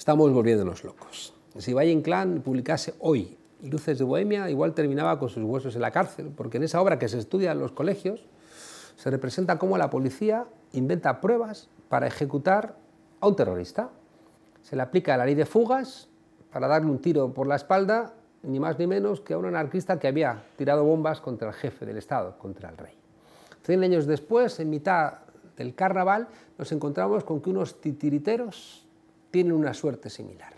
estamos volviéndonos locos. Si Valle Inclán publicase hoy Luces de Bohemia, igual terminaba con sus huesos en la cárcel, porque en esa obra que se estudia en los colegios se representa cómo la policía inventa pruebas para ejecutar a un terrorista. Se le aplica la ley de fugas para darle un tiro por la espalda, ni más ni menos que a un anarquista que había tirado bombas contra el jefe del Estado, contra el rey. Cien años después, en mitad del carnaval, nos encontramos con que unos titiriteros tienen una suerte similar.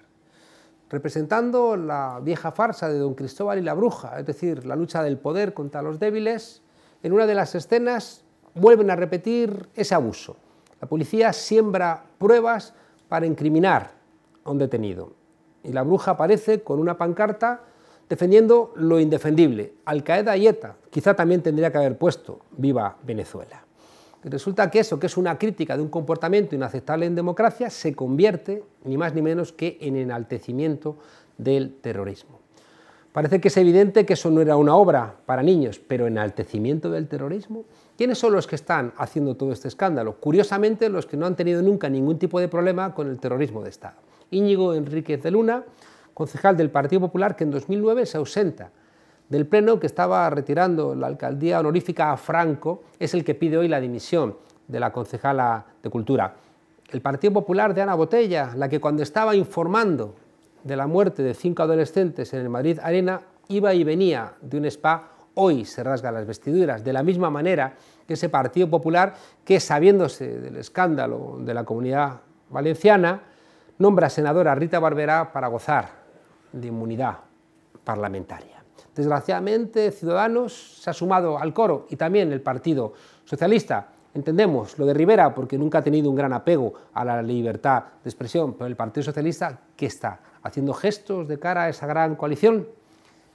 Representando la vieja farsa de Don Cristóbal y la bruja, es decir, la lucha del poder contra los débiles, en una de las escenas vuelven a repetir ese abuso. La policía siembra pruebas para incriminar a un detenido y la bruja aparece con una pancarta defendiendo lo indefendible. Al Qaeda y ETA, quizá también tendría que haber puesto Viva Venezuela. Resulta que eso, que es una crítica de un comportamiento inaceptable en democracia, se convierte ni más ni menos que en enaltecimiento del terrorismo. Parece que es evidente que eso no era una obra para niños, pero enaltecimiento del terrorismo. ¿Quiénes son los que están haciendo todo este escándalo? Curiosamente, los que no han tenido nunca ningún tipo de problema con el terrorismo de Estado. Íñigo Enríquez de Luna, concejal del Partido Popular, que en 2009 se ausenta del Pleno que estaba retirando la alcaldía honorífica a Franco es el que pide hoy la dimisión de la concejala de Cultura. El Partido Popular de Ana Botella, la que cuando estaba informando de la muerte de cinco adolescentes en el Madrid Arena, iba y venía de un spa, hoy se rasga las vestiduras, de la misma manera que ese Partido Popular que, sabiéndose del escándalo de la comunidad valenciana, nombra senadora Rita Barberá para gozar de inmunidad parlamentaria. Desgraciadamente, Ciudadanos se ha sumado al coro y también el Partido Socialista. Entendemos lo de Rivera porque nunca ha tenido un gran apego a la libertad de expresión, pero el Partido Socialista, ¿qué está? ¿Haciendo gestos de cara a esa gran coalición?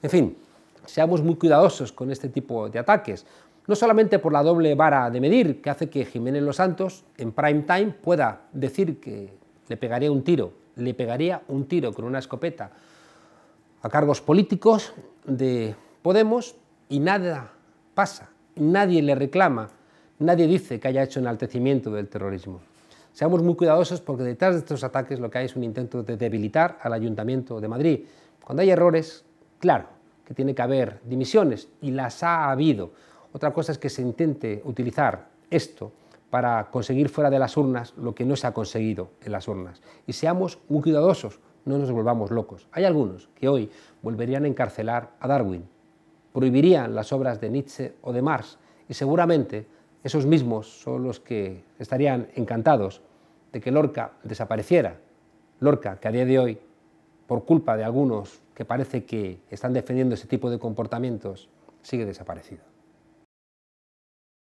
En fin, seamos muy cuidadosos con este tipo de ataques, no solamente por la doble vara de medir que hace que Jiménez Los Santos en prime time pueda decir que le pegaría un tiro, le pegaría un tiro con una escopeta a cargos políticos de Podemos y nada pasa, nadie le reclama, nadie dice que haya hecho enaltecimiento del terrorismo. Seamos muy cuidadosos porque detrás de estos ataques lo que hay es un intento de debilitar al Ayuntamiento de Madrid. Cuando hay errores, claro que tiene que haber dimisiones y las ha habido. Otra cosa es que se intente utilizar esto para conseguir fuera de las urnas lo que no se ha conseguido en las urnas. Y seamos muy cuidadosos no nos volvamos locos. Hay algunos que hoy volverían a encarcelar a Darwin, prohibirían las obras de Nietzsche o de Marx y seguramente esos mismos son los que estarían encantados de que Lorca desapareciera. Lorca, que a día de hoy, por culpa de algunos que parece que están defendiendo ese tipo de comportamientos, sigue desaparecido.